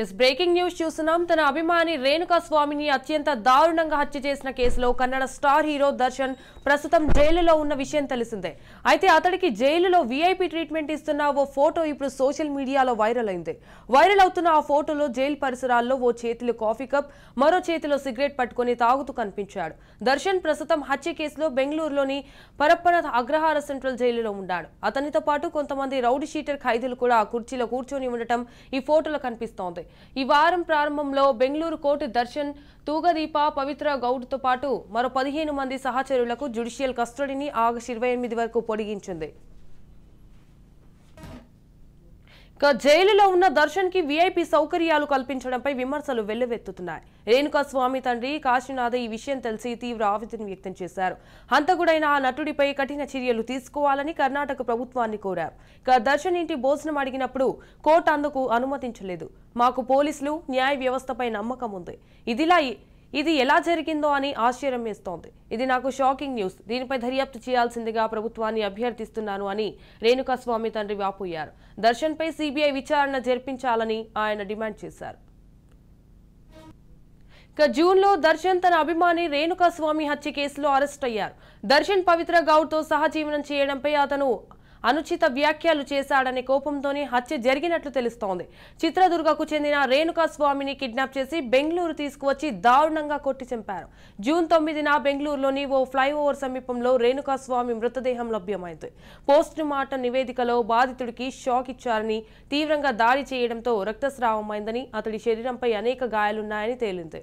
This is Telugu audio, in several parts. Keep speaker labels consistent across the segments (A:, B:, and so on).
A: ఎస్ బ్రేకింగ్ న్యూస్ చూస్తున్నాం తన అభిమాని రేణుకా స్వామిని అత్యంత దారుణంగా హత్య చేసిన కేసులో కన్నడ స్టార్ హీరో దర్శన్ ప్రస్తుతం జైలులో ఉన్న విషయం తెలిసిందే అయితే అతడికి జైలులో వీఐపీ ట్రీట్మెంట్ ఇస్తున్న ఓ ఫోటో ఇప్పుడు సోషల్ మీడియాలో వైరల్ అయింది వైరల్ అవుతున్న ఆ ఫోటోలో జైలు పరిసరాల్లో ఓ చేతిలో కాఫీ కప్ మరో చేతిలో సిగరెట్ పట్టుకుని తాగుతూ కనిపించాడు దర్శన్ ప్రస్తుతం హత్య కేసులో బెంగళూరులోని పరప్పన అగ్రహార సెంట్రల్ జైలులో ఉన్నాడు అతనితో పాటు కొంతమంది రౌడ్ షీటర్ ఖైదీలు కూడా కుర్చీలో కూర్చొని ఉండటం ఈ ఫోటోలో కనిపిస్తోంది జరుగుతాయి ఈ వారం ప్రారంభంలో బెంగళూరు కోర్టు దర్శన్ తూగదీప పవిత్ర గౌడ్తో పాటు మరో పదిహేను మంది సహచరులకు జ్యుడిషియల్ కస్టడీని ఆగస్టు ఇరవై ఎనిమిది వరకు పొడిగించింది జైలులో ఉన్న దర్శన్ కి వీఐపీ సౌకర్యాలు కల్పించడంపై విమర్శలు వెల్లువెత్తుతున్నాయి రేణుకా స్వామి తండ్రి కాశీనాథ్ ఈ విషయం తెలిసి తీవ్ర ఆవేదన వ్యక్తం చేశారు హంతకుడైన ఆ నటుడిపై కఠిన చర్యలు తీసుకోవాలని కర్ణాటక ప్రభుత్వాన్ని కోరారు ఇక దర్శన్ ఇంటి భోజనం అడిగినప్పుడు కోర్టు అందుకు అనుమతించలేదు మాకు పోలీసులు న్యాయ వ్యవస్థపై నమ్మకం ఉంది ఇదిలా ఇది ఎలా జరిగిందో అని ఆశ్చర్యం వేస్తోంది ఇది నాకు షాకింగ్ న్యూస్ దీనిపై దర్యాప్తు చేయాల్సిందిగా ప్రభుత్వాన్ని అభ్యర్థిస్తున్నాను అని రేణుకాస్వామి తండ్రి వాపోయారు దర్శన్పై సిబిఐ విచారణ జరిపించాలని ఆయన డిమాండ్ చేశారు ఇక జూన్లో దర్శన్ తన అభిమాని రేణుకాస్వామి హత్య కేసులో అరెస్ట్ అయ్యారు దర్శన్ పవిత్ర గౌడ్తో సహజీవనం చేయడంపై అతను అనుచిత వ్యాఖ్యలు చేశాడనే కోపంతోనే హత్య జరిగినట్లు తెలుస్తోంది చిత్రదుర్గకు చెందిన రేణుకా స్వామిని కిడ్నాప్ చేసి బెంగళూరు తీసుకువచ్చి దారుణంగా కొట్టి చంపారు జూన్ తొమ్మిదిన బెంగళూరులోని ఓ ఫ్లైఓవర్ సమీపంలో రేణుకా స్వామి మృతదేహం లభ్యమైంది పోస్ట్ మార్టం నివేదికలో బాధితుడికి షాక్ ఇచ్చారని తీవ్రంగా దాడి చేయడంతో రక్తస్రావమైందని అతడి శరీరంపై అనేక గాయాలున్నాయని తేలింది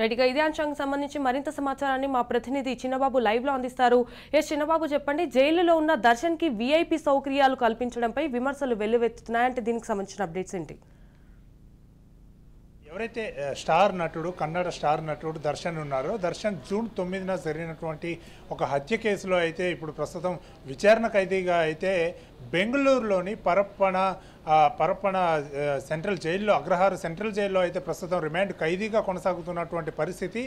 A: రైట్గా ఇదే అంశానికి సంబంధించి మరింత సమాచారాన్ని మా ప్రతినిధి చిన్నబాబు లైవ్లో అందిస్తారు ఎస్ చిన్నబాబు చెప్పండి జైలులో ఉన్న దర్శన్కి వీఐపీ సౌకర్యాలు కల్పించడంపై విమర్శలు వెల్లువెత్తుతున్నాయంటే దీనికి సంబంధించిన అప్డేట్స్ ఏంటి
B: ఎవరైతే స్టార్ నటుడు కన్నడ స్టార్ నటుడు దర్శన్ ఉన్నారో దర్శన్ జూన్ తొమ్మిదిన జరిగినటువంటి ఒక హత్య కేసులో అయితే ఇప్పుడు ప్రస్తుతం విచారణ ఖైదీగా అయితే బెంగళూరులోని పరప్పన పరప్పన సెంట్రల్ జైల్లో అగ్రహార సెంట్రల్ జైల్లో అయితే ప్రస్తుతం రిమాండ్ ఖైదీగా కొనసాగుతున్నటువంటి పరిస్థితి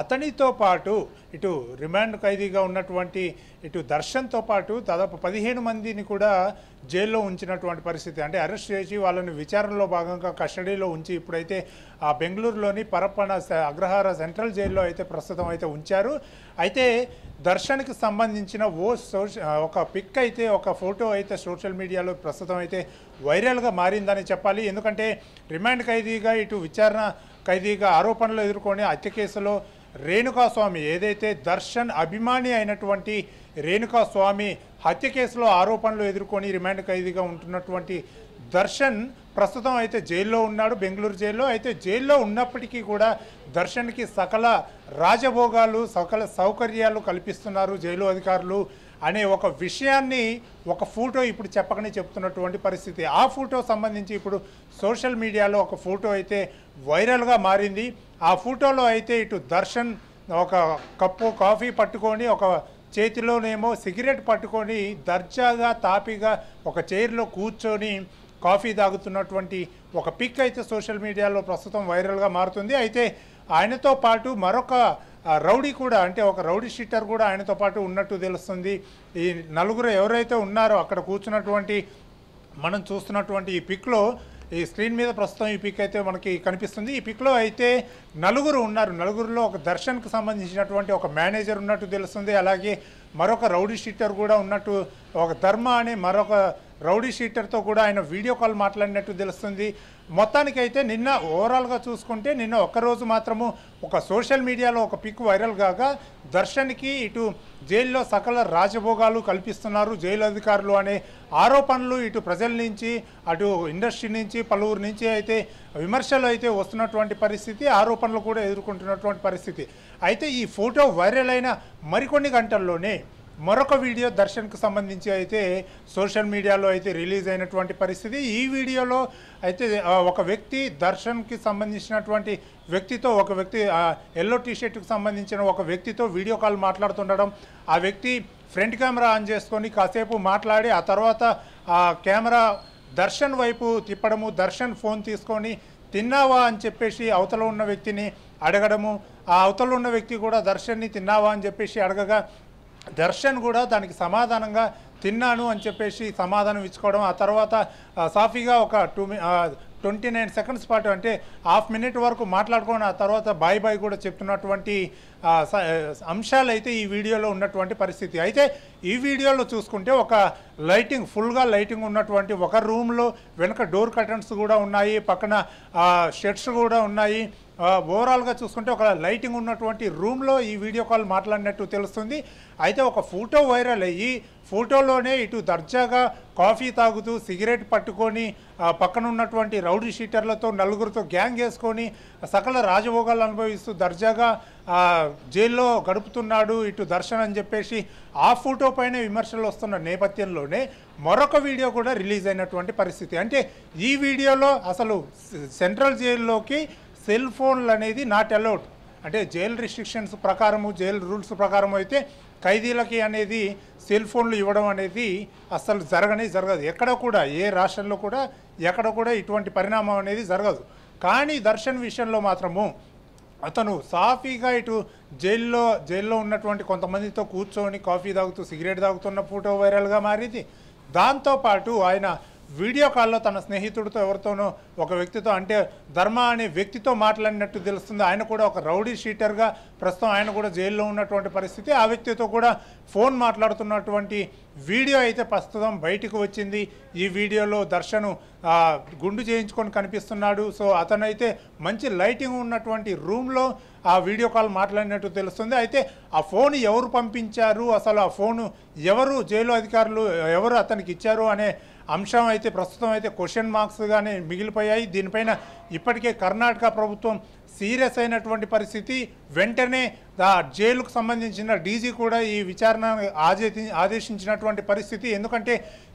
B: అతనితో పాటు ఇటు రిమాండ్ ఖైదీగా ఉన్నటువంటి ఇటు దర్శన్తో పాటు దాదాపు పదిహేను మందిని కూడా జైల్లో ఉంచినటువంటి పరిస్థితి అంటే అరెస్ట్ చేసి వాళ్ళని విచారణలో భాగంగా కస్టడీలో ఉంచి ఇప్పుడైతే ఆ బెంగళూరులోని పరపణ అగ్రహార సెంట్రల్ జైల్లో అయితే ప్రస్తుతం అయితే ఉంచారు అయితే దర్శన్కి సంబంధించిన ఓ సోష ఒక పిక్ అయితే ఒక ఫోటో అయితే సోషల్ మీడియాలో ప్రస్తుతం అయితే వైరల్గా మారిందని చెప్పాలి ఎందుకంటే రిమాండ్ ఖైదీగా ఇటు విచారణ ఖైదీగా ఆరోపణలు ఎదుర్కొని హత్య కేసులో రేణుకాస్వామి ఏదైతే దర్శన్ అభిమాని అయినటువంటి రేణుకాస్వామి హత్య కేసులో ఆరోపణలు ఎదుర్కొని రిమాండ్ ఖైదీగా ఉంటున్నటువంటి దర్శన్ ప్రస్తుతం అయితే జైల్లో ఉన్నాడు బెంగళూరు జైల్లో అయితే జైల్లో ఉన్నప్పటికీ కూడా దర్శన్కి సకల రాజభోగాలు సకల సౌకర్యాలు కల్పిస్తున్నారు జైలు అధికారులు అనే ఒక విషయాన్ని ఒక ఫోటో ఇప్పుడు చెప్పకనే చెప్తున్నటువంటి పరిస్థితి ఆ ఫోటో సంబంధించి ఇప్పుడు సోషల్ మీడియాలో ఒక ఫోటో అయితే వైరల్గా మారింది ఆ ఫోటోలో అయితే ఇటు దర్శన్ ఒక కప్పు కాఫీ పట్టుకొని ఒక చేతిలోనేమో సిగరెట్ పట్టుకొని దర్జాగా తాపిగా ఒక చైర్లో కూర్చొని కాఫీ తాగుతున్నటువంటి ఒక పిక్ అయితే సోషల్ మీడియాలో ప్రస్తుతం వైరల్గా మారుతుంది అయితే ఆయనతో పాటు మరొక రౌడీ కూడా అంటే ఒక రౌడీ షీటర్ కూడా ఆయనతో పాటు ఉన్నట్టు తెలుస్తుంది ఈ నలుగురు ఎవరైతే ఉన్నారో అక్కడ కూర్చున్నటువంటి మనం చూస్తున్నటువంటి ఈ పిక్లో ఈ స్క్రీన్ మీద ప్రస్తుతం ఈ పిక్ అయితే మనకి కనిపిస్తుంది ఈ పిక్లో అయితే నలుగురు ఉన్నారు నలుగురిలో ఒక దర్శన్కి సంబంధించినటువంటి ఒక మేనేజర్ ఉన్నట్టు తెలుస్తుంది అలాగే మరొక రౌడీ షీటర్ కూడా ఉన్నట్టు ఒక ధర్మ అనే మరొక రౌడీ షీటర్తో కూడా ఆయన వీడియో కాల్ మాట్లాడినట్టు తెలుస్తుంది మొత్తానికైతే నిన్న ఓవరాల్గా చూసుకుంటే నిన్న ఒక్కరోజు మాత్రము ఒక సోషల్ మీడియాలో ఒక పిక్ వైరల్ కాగా దర్శన్కి ఇటు జైల్లో సకల రాజభోగాలు కల్పిస్తున్నారు జైలు అధికారులు అనే ఆరోపణలు ఇటు ప్రజల నుంచి అటు ఇండస్ట్రీ నుంచి పలువురు నుంచి అయితే విమర్శలు అయితే వస్తున్నటువంటి పరిస్థితి ఆరోపణలు కూడా ఎదుర్కొంటున్నటువంటి పరిస్థితి అయితే ఈ ఫోటో వైరల్ అయిన మరికొన్ని గంటల్లోనే మరొక వీడియో దర్శన్కు సంబంధించి అయితే సోషల్ మీడియాలో అయితే రిలీజ్ అయినటువంటి పరిస్థితి ఈ వీడియోలో అయితే ఒక వ్యక్తి దర్శన్కి సంబంధించినటువంటి వ్యక్తితో ఒక వ్యక్తి ఎల్లో టీషర్ట్కి సంబంధించిన ఒక వ్యక్తితో వీడియో కాల్ మాట్లాడుతుండడం ఆ వ్యక్తి ఫ్రంట్ కెమెరా ఆన్ చేసుకొని కాసేపు మాట్లాడి ఆ తర్వాత ఆ కెమెరా దర్శన్ వైపు తిప్పడము దర్శన్ ఫోన్ తీసుకొని తిన్నావా అని చెప్పేసి అవతల ఉన్న వ్యక్తిని అడగడము ఆ అవతల ఉన్న వ్యక్తి కూడా దర్శన్ని తిన్నావా అని చెప్పేసి అడగగా దర్శన్ కూడా దానికి సమాధానంగా తిన్నాను అని చెప్పేసి సమాధానం ఇచ్చుకోవడం ఆ తర్వాత సాఫీగా ఒక టూ ట్వంటీ నైన్ సెకండ్స్ పాటు అంటే హాఫ్ మినిట్ వరకు మాట్లాడుకున్న ఆ తర్వాత బాయ్ బాయ్ కూడా చెప్తున్నటువంటి అంశాలు అయితే ఈ వీడియోలో ఉన్నటువంటి పరిస్థితి అయితే ఈ వీడియోలో చూసుకుంటే ఒక లైటింగ్ ఫుల్గా లైటింగ్ ఉన్నటువంటి ఒక రూమ్లో వెనక డోర్ కర్టన్స్ కూడా ఉన్నాయి పక్కన షెడ్స్ కూడా ఉన్నాయి ఓవరాల్గా చూసుకుంటే ఒక లైటింగ్ ఉన్నటువంటి రూమ్లో ఈ వీడియో కాల్ మాట్లాడినట్టు తెలుస్తుంది అయితే ఒక ఫోటో వైరల్ అయ్యి ఫోటోలోనే ఇటు దర్జాగా కాఫీ తాగుతూ సిగరెట్ పట్టుకొని పక్కన ఉన్నటువంటి రౌడీ షీటర్లతో నలుగురితో గ్యాంగ్ వేసుకొని సకల రాజభోగాలు అనుభవిస్తూ దర్జాగా జైల్లో గడుపుతున్నాడు ఇటు దర్శన్ అని చెప్పేసి ఆ ఫోటో పైన విమర్శలు వస్తున్న నేపథ్యంలోనే మరొక వీడియో కూడా రిలీజ్ అయినటువంటి పరిస్థితి అంటే ఈ వీడియోలో అసలు సెంట్రల్ జైల్లోకి సెల్ ఫోన్లు అనేది నాట్ అలౌడ్ అంటే జైలు రిస్ట్రిక్షన్స్ ప్రకారము జైలు రూల్స్ ప్రకారం అయితే ఖైదీలకి అనేది సెల్ ఫోన్లు ఇవ్వడం అనేది అస్సలు జరగనే జరగదు ఎక్కడ కూడా ఏ రాష్ట్రంలో కూడా ఎక్కడ కూడా ఇటువంటి పరిణామం అనేది జరగదు కానీ దర్శన్ విషయంలో మాత్రము అతను సాఫీగా ఇటు జైల్లో జైల్లో ఉన్నటువంటి కొంతమందితో కూర్చొని కాఫీ తాగుతూ సిగరెట్ తాగుతున్న ఫోటో వైరల్గా మారింది దాంతోపాటు ఆయన వీడియో కాల్లో తన స్నేహితుడితో ఎవరితోనో ఒక వ్యక్తితో అంటే ధర్మ అనే వ్యక్తితో మాట్లాడినట్టు తెలుస్తుంది ఆయన కూడా ఒక రౌడీ షీటర్గా ప్రస్తుతం ఆయన కూడా జైల్లో ఉన్నటువంటి పరిస్థితి ఆ వ్యక్తితో కూడా ఫోన్ మాట్లాడుతున్నటువంటి వీడియో అయితే ప్రస్తుతం బయటకు వచ్చింది ఈ వీడియోలో దర్శను గుండు చేయించుకొని కనిపిస్తున్నాడు సో అతనైతే మంచి లైటింగ్ ఉన్నటువంటి రూమ్లో ఆ వీడియో కాల్ మాట్లాడినట్టు తెలుస్తుంది అయితే ఆ ఫోన్ ఎవరు పంపించారు అసలు ఆ ఫోను ఎవరు జైలు అధికారులు ఎవరు అతనికి ఇచ్చారు అనే అంశం అయితే ప్రస్తుతం అయితే క్వశ్చన్ మార్క్స్గానే మిగిలిపోయాయి దీనిపైన ఇప్పటికే కర్ణాటక ప్రభుత్వం సీరియస్ అయినటువంటి పరిస్థితి వెంటనే ఆ జైలుకు సంబంధించిన డీజీ కూడా ఈ విచారణ ఆదేశించినటువంటి పరిస్థితి ఎందుకంటే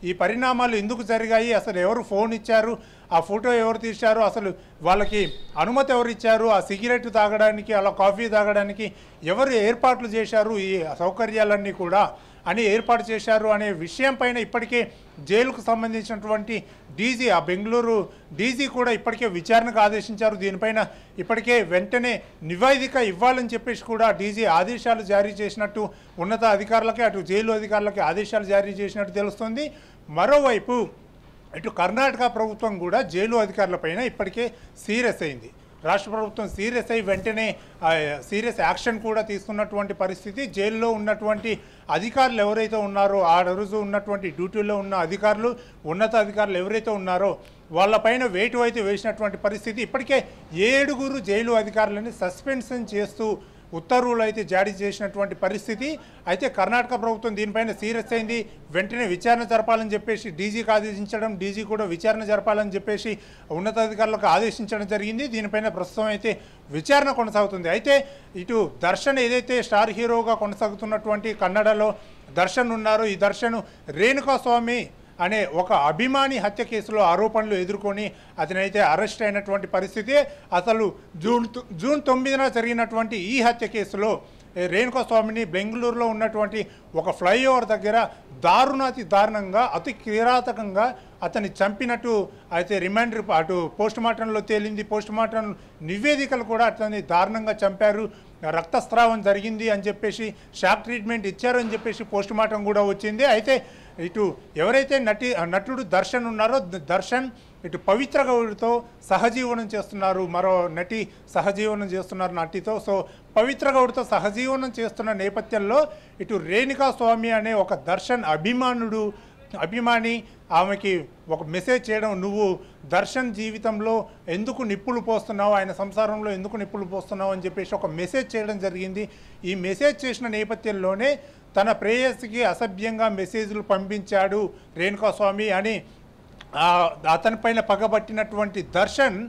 B: ఈ పరిణామాలు ఎందుకు జరిగాయి అసలు ఎవరు ఫోన్ ఇచ్చారు ఆ ఫోటో ఎవరు తీశారు అసలు వాళ్ళకి అనుమతి ఎవరు ఇచ్చారు ఆ సిగరెట్ తాగడానికి అలా కాఫీ తాగడానికి ఎవరు ఏర్పాట్లు చేశారు ఈ సౌకర్యాలన్నీ కూడా అని ఏర్పాటు చేశారు అనే విషయం పైన ఇప్పటికే జైలుకు సంబంధించినటువంటి డీజీ ఆ బెంగళూరు డీజీ కూడా ఇప్పటికే విచారణకు ఆదేశించారు దీనిపైన ఇప్పటికే వెంటనే నివేదిక ఇవ్వాలని చెప్పేసి కూడా డీజీ ఆదేశాలు జారీ చేసినట్టు ఉన్నత అధికారులకి అటు జైలు అధికారులకి ఆదేశాలు జారీ చేసినట్టు తెలుస్తుంది మరోవైపు ఇటు కర్ణాటక ప్రభుత్వం కూడా జైలు అధికారులపైన ఇప్పటికే సీరియస్ అయింది రాష్ట్ర ప్రభుత్వం సీరియస్ అయి వెంటనే సీరియస్ యాక్షన్ కూడా తీసుకున్నటువంటి పరిస్థితి జైల్లో ఉన్నటువంటి అధికారులు ఎవరైతే ఉన్నారో ఆ రోజు ఉన్నటువంటి డ్యూటీలో ఉన్న అధికారులు ఉన్నత అధికారులు ఎవరైతే ఉన్నారో వాళ్ళపైన వేటు అయితే వేసినటువంటి పరిస్థితి ఇప్పటికే ఏడుగురు జైలు అధికారులని సస్పెన్షన్ చేస్తూ ఉత్తర్వులు అయితే జారీ చేసినటువంటి పరిస్థితి అయితే కర్ణాటక ప్రభుత్వం దీనిపైన సీరియస్ అయింది వెంటనే విచారణ జరపాలని చెప్పేసి డీజీకి ఆదేశించడం డీజీ కూడా విచారణ జరపాలని చెప్పేసి ఉన్నతాధికారులకు ఆదేశించడం జరిగింది దీనిపైన ప్రస్తుతం అయితే విచారణ కొనసాగుతుంది అయితే ఇటు దర్శన్ ఏదైతే స్టార్ హీరోగా కొనసాగుతున్నటువంటి కన్నడలో దర్శన్ ఉన్నారో ఈ దర్శన్ రేణుకాస్వామి అనే ఒక అభిమాని హత్య కేసులో ఆరోపణలు ఎదుర్కొని అతనైతే అరెస్ట్ అయినటువంటి పరిస్థితి అసలు జూన్ జూన్ తొమ్మిదిన జరిగినటువంటి ఈ హత్య కేసులో రేణుకాస్వామిని బెంగళూరులో ఉన్నటువంటి ఒక ఫ్లైఓవర్ దగ్గర దారుణాతి దారుణంగా అతి కిరాతకంగా అతన్ని చంపినట్టు అయితే రిమైండర్ అటు పోస్ట్ మార్టంలో తేలింది పోస్ట్ మార్టం నివేదికలు కూడా అతన్ని దారుణంగా చంపారు రక్తస్రావం జరిగింది అని చెప్పేసి షాక్ ట్రీట్మెంట్ ఇచ్చారని చెప్పేసి పోస్ట్ మార్టం కూడా వచ్చింది అయితే ఇటు ఎవరైతే నటి నటుడు దర్శన్ ఉన్నారో దర్శన్ ఇటు పవిత్ర గౌడితో సహజీవనం చేస్తున్నారు మరో నటి సహజీవనం చేస్తున్నారు నటితో సో పవిత్ర గౌడితో సహజీవనం చేస్తున్న నేపథ్యంలో ఇటు రేణుకా స్వామి అనే ఒక దర్శన్ అభిమానుడు అభిమాని ఆమెకి ఒక మెసేజ్ చేయడం నువ్వు దర్శన్ జీవితంలో ఎందుకు నిప్పులు పోస్తున్నావు ఆయన సంసారంలో ఎందుకు నిప్పులు పోస్తున్నావు అని చెప్పేసి ఒక మెసేజ్ చేయడం జరిగింది ఈ మెసేజ్ చేసిన నేపథ్యంలోనే తన ప్రేయస్కి అసభ్యంగా మెసేజ్లు పంపించాడు రేణుకాస్వామి అని అతనిపైన పగబట్టినటువంటి దర్శన్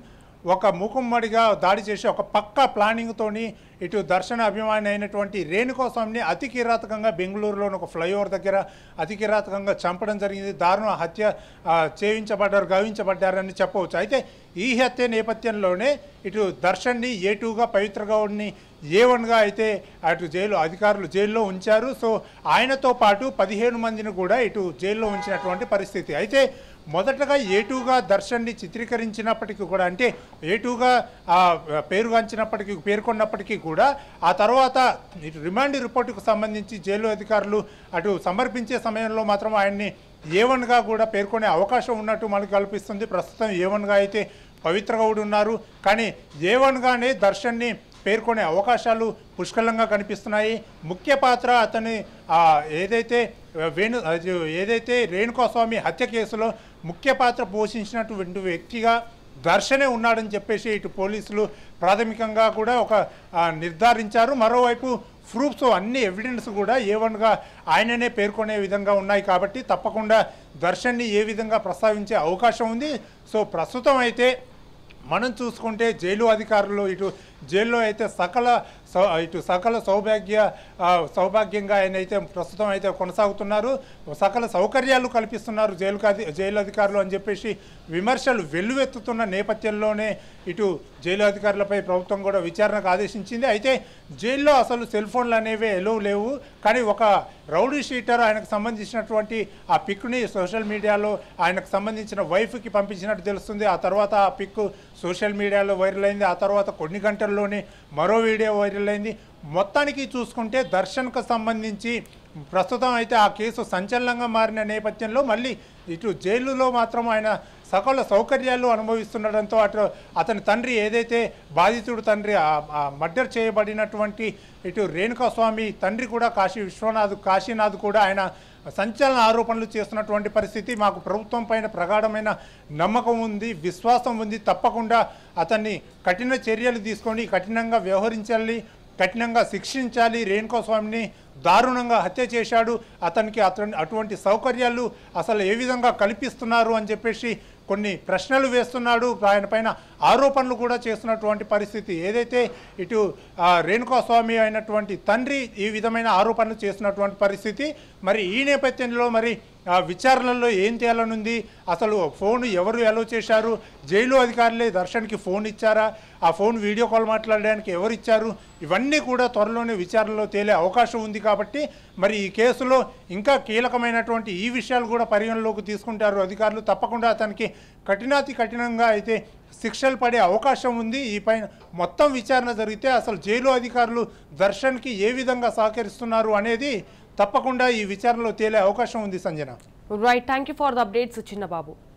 B: ఒక ముఖమ్మడిగా దాడి చేసి ఒక పక్క ప్లానింగ్తోని ఇటు దర్శన అభిమాని అయినటువంటి రేణుకోస్వామిని అతి కిరాతకంగా బెంగళూరులోని ఒక ఫ్లైఓవర్ దగ్గర అతి కిరాతకంగా చంపడం జరిగింది దారుణ హత్య చేయించబడ్డారు గావించబడ్డారని చెప్పవచ్చు అయితే ఈ హత్య నేపథ్యంలోనే ఇటు దర్శన్ని ఏ టూగా పవిత్ర గౌడ్ని ఏ వన్గా అయితే అటు జైలు అధికారులు జైల్లో ఉంచారు సో ఆయనతో పాటు పదిహేను మందిని కూడా ఇటు జైల్లో ఉంచినటువంటి పరిస్థితి అయితే మొదటగా ఏటూగా దర్శన్ని చిత్రీకరించినప్పటికీ కూడా అంటే ఏటూగా పేరుగాంచినప్పటికీ పేర్కొన్నప్పటికీ కూడా ఆ తర్వాత రిమాండ్ రిపోర్టుకు సంబంధించి జైలు అధికారులు అటు సమర్పించే సమయంలో మాత్రం ఆయన్ని ఏవన్గా కూడా పేర్కొనే అవకాశం ఉన్నట్టు మనకు కల్పిస్తుంది ప్రస్తుతం ఏవన్గా అయితే పవిత్ర గౌడ్ ఉన్నారు కానీ ఏవన్గానే దర్శన్ని పేర్కొనే అవకాశాలు పుష్కలంగా కనిపిస్తున్నాయి ముఖ్య పాత్ర అతని ఏదైతే వేణు ఏదైతే రేణుకాస్వామి హత్య కేసులో ముఖ్య పాత్ర పోషించినటువంటి వ్యక్తిగా దర్శనే ఉన్నాడని చెప్పేసి ఇటు పోలీసులు ప్రాథమికంగా కూడా ఒక నిర్ధారించారు మరోవైపు ప్రూఫ్స్ అన్ని ఎవిడెన్స్ కూడా ఏ వన్గా ఆయననే పేర్కొనే విధంగా ఉన్నాయి కాబట్టి తప్పకుండా దర్శన్ని ఏ విధంగా ప్రస్తావించే అవకాశం ఉంది సో ప్రస్తుతం అయితే మనం చూసుకుంటే జైలు అధికారులు ఇటు జైల్లో అయితే సకల ఇటు సకల సౌభాగ్య సౌభాగ్యంగా ఆయన అయితే ప్రస్తుతం అయితే కొనసాగుతున్నారు సకల సౌకర్యాలు కల్పిస్తున్నారు జైలు జైలు అధికారులు అని చెప్పేసి విమర్శలు వెల్లువెత్తుతున్న నేపథ్యంలోనే ఇటు జైలు అధికారులపై ప్రభుత్వం కూడా విచారణకు ఆదేశించింది అయితే జైల్లో అసలు సెల్ ఫోన్లు అనేవి ఎలవు లేవు కానీ ఒక రౌడీ షీటర్ ఆయనకు సంబంధించినటువంటి ఆ పిక్ని సోషల్ మీడియాలో ఆయనకు సంబంధించిన వైఫ్కి పంపించినట్టు తెలుస్తుంది ఆ తర్వాత ఆ పిక్ సోషల్ మీడియాలో వైరల్ అయింది ఆ తర్వాత కొన్ని గంటల్లోనే మరో వీడియో వైరల్ అయింది మొత్తానికి చూసుకుంటే దర్శన్కు సంబంధించి ప్రస్తుతం అయితే ఆ కేసు సంచలనంగా మారిన నేపథ్యంలో మళ్ళీ ఇటు జైలులో మాత్రం ఆయన సకల సౌకర్యాలు అనుభవిస్తుండడంతో అటు అతని తండ్రి ఏదైతే బాధితుడు తండ్రి మర్డర్ చేయబడినటువంటి ఇటు రేణుకాస్వామి తండ్రి కూడా కాశీ విశ్వనాథ్ కాశీనాథ్ కూడా ఆయన సంచలన ఆరోపణలు చేస్తున్నటువంటి పరిస్థితి మాకు ప్రభుత్వం పైన ప్రగాఢమైన నమ్మకం ఉంది విశ్వాసం ఉంది తప్పకుండా అతన్ని కఠిన చర్యలు తీసుకొని కఠినంగా వ్యవహరించాలి కఠినంగా శిక్షించాలి రేణుకోస్వామిని దారుణంగా హత్య చేశాడు అతనికి అతని అటువంటి సౌకర్యాలు అసలు ఏ విధంగా కల్పిస్తున్నారు అని చెప్పేసి కొన్ని ప్రశ్నలు వేస్తున్నాడు ఆయన పైన ఆరోపణలు కూడా చేస్తున్నటువంటి పరిస్థితి ఏదైతే ఇటు రేణుకోస్వామి అయినటువంటి తండ్రి ఈ విధమైన ఆరోపణలు చేస్తున్నటువంటి పరిస్థితి మరి ఈ నేపథ్యంలో మరి ఆ విచారణలో ఏం తేలనుంది అసలు ఫోన్ ఎవరు ఎలా చేశారు జైలు అధికారులే దర్శన్కి ఫోన్ ఇచ్చారా ఆ ఫోన్ వీడియో కాల్ మాట్లాడడానికి ఎవరు ఇచ్చారు ఇవన్నీ కూడా త్వరలోనే విచారణలో తేలే అవకాశం ఉంది కాబట్టి మరి ఈ కేసులో ఇంకా కీలకమైనటువంటి ఈ విషయాలు కూడా పరిగణలోకి తీసుకుంటారు అధికారులు తప్పకుండా అతనికి కఠినాతి కఠినంగా అయితే శిక్షలు పడే అవకాశం ఉంది ఈ పైన మొత్తం విచారణ జరిగితే అసలు జైలు అధికారులు దర్శన్కి ఏ విధంగా సహకరిస్తున్నారు అనేది
A: తప్పకుండా ఈ విచారణలో తేలే అవకాశం ఉంది Sanjana right thank for the updates Chinnababu